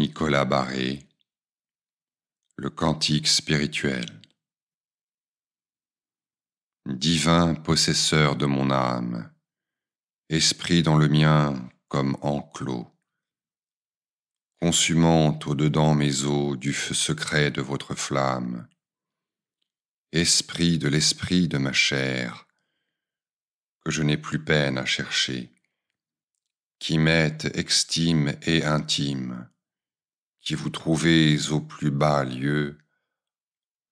Nicolas Barré, le cantique spirituel. Divin possesseur de mon âme, esprit dans le mien comme enclos, consumant au-dedans mes eaux du feu secret de votre flamme, esprit de l'esprit de ma chair, que je n'ai plus peine à chercher, qui m'est extime et intime, qui vous trouvez au plus bas lieu,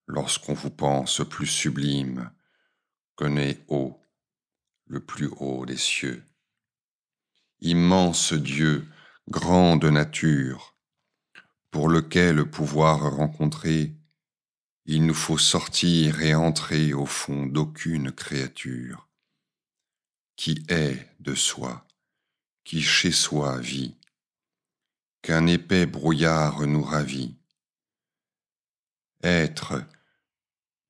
lorsqu'on vous pense plus sublime, connaît haut, le plus haut des cieux. Immense Dieu, grande nature, pour lequel pouvoir rencontrer, il nous faut sortir et entrer au fond d'aucune créature, qui est de soi, qui chez soi vit, qu'un épais brouillard nous ravit. Être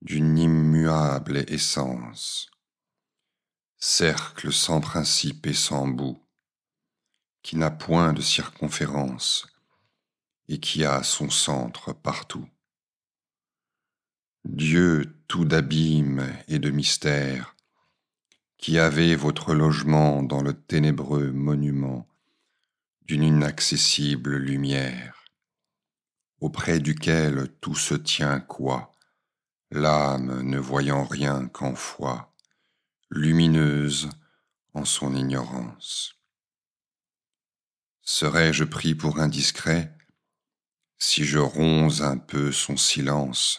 d'une immuable essence, cercle sans principe et sans bout, qui n'a point de circonférence et qui a son centre partout. Dieu tout d'abîme et de mystère, qui avez votre logement dans le ténébreux monument d'une inaccessible lumière, auprès duquel tout se tient quoi, l'âme ne voyant rien qu'en foi, lumineuse en son ignorance. Serais-je pris pour indiscret si je ronze un peu son silence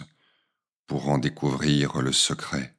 pour en découvrir le secret